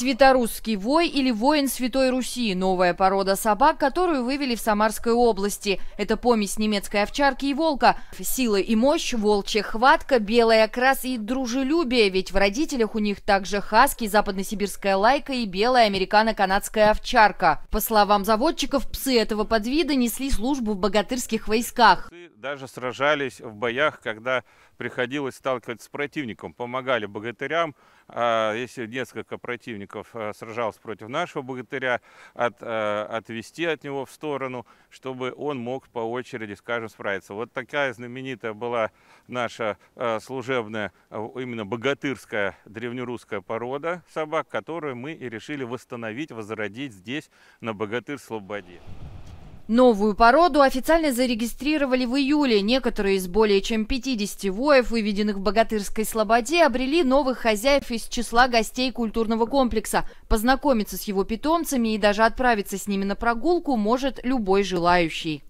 Святорусский вой или воин Святой Руси – новая порода собак, которую вывели в Самарской области. Это помесь немецкой овчарки и волка. Сила и мощь, волчья хватка, белый окрас и дружелюбие, ведь в родителях у них также хаски, западносибирская лайка и белая американо-канадская овчарка. По словам заводчиков, псы этого подвида несли службу в богатырских войсках даже сражались в боях, когда приходилось сталкиваться с противником, помогали богатырям. А, если несколько противников э, сражалось против нашего богатыря, от, э, отвести от него в сторону, чтобы он мог по очереди, скажем, справиться. Вот такая знаменитая была наша э, служебная, именно богатырская древнерусская порода собак, которую мы и решили восстановить, возродить здесь, на Богатыр-Слободе. Новую породу официально зарегистрировали в июле. Некоторые из более чем 50 воев, выведенных в Богатырской Слободе, обрели новых хозяев из числа гостей культурного комплекса. Познакомиться с его питомцами и даже отправиться с ними на прогулку может любой желающий.